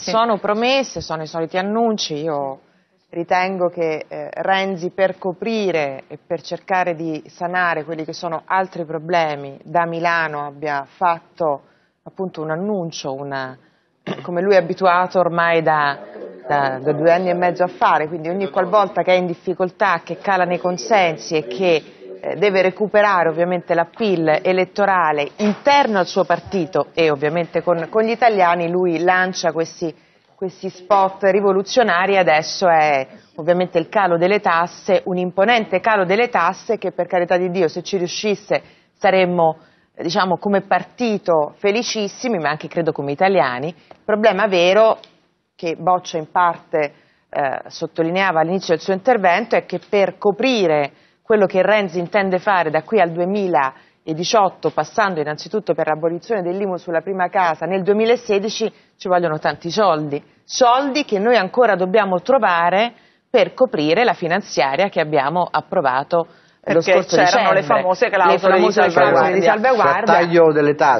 Sì. Sono promesse, sono i soliti annunci, io ritengo che eh, Renzi per coprire e per cercare di sanare quelli che sono altri problemi da Milano abbia fatto appunto un annuncio, una, come lui è abituato ormai da, da, da due anni e mezzo a fare, quindi ogni qualvolta che è in difficoltà, che cala nei consensi e che eh, deve recuperare ovviamente l'appeal elettorale interno al suo partito e ovviamente con, con gli italiani, lui lancia questi, questi, spot rivoluzionari adesso è ovviamente il calo delle tasse, un imponente calo delle tasse che per carità di Dio se ci riuscisse saremmo eh, diciamo, come partito felicissimi ma anche credo come italiani, il problema vero che Boccia in parte eh, sottolineava all'inizio del suo intervento è che per coprire quello che Renzi intende fare da qui al 2018, passando innanzitutto per l'abolizione dell'IMU sulla prima casa, nel 2016 ci vogliono tanti soldi, soldi che noi ancora dobbiamo trovare per coprire la finanziaria che abbiamo approvato eh, perché lo scorso c'erano le famose clausole, di salvaguardia. Di salvaguardia.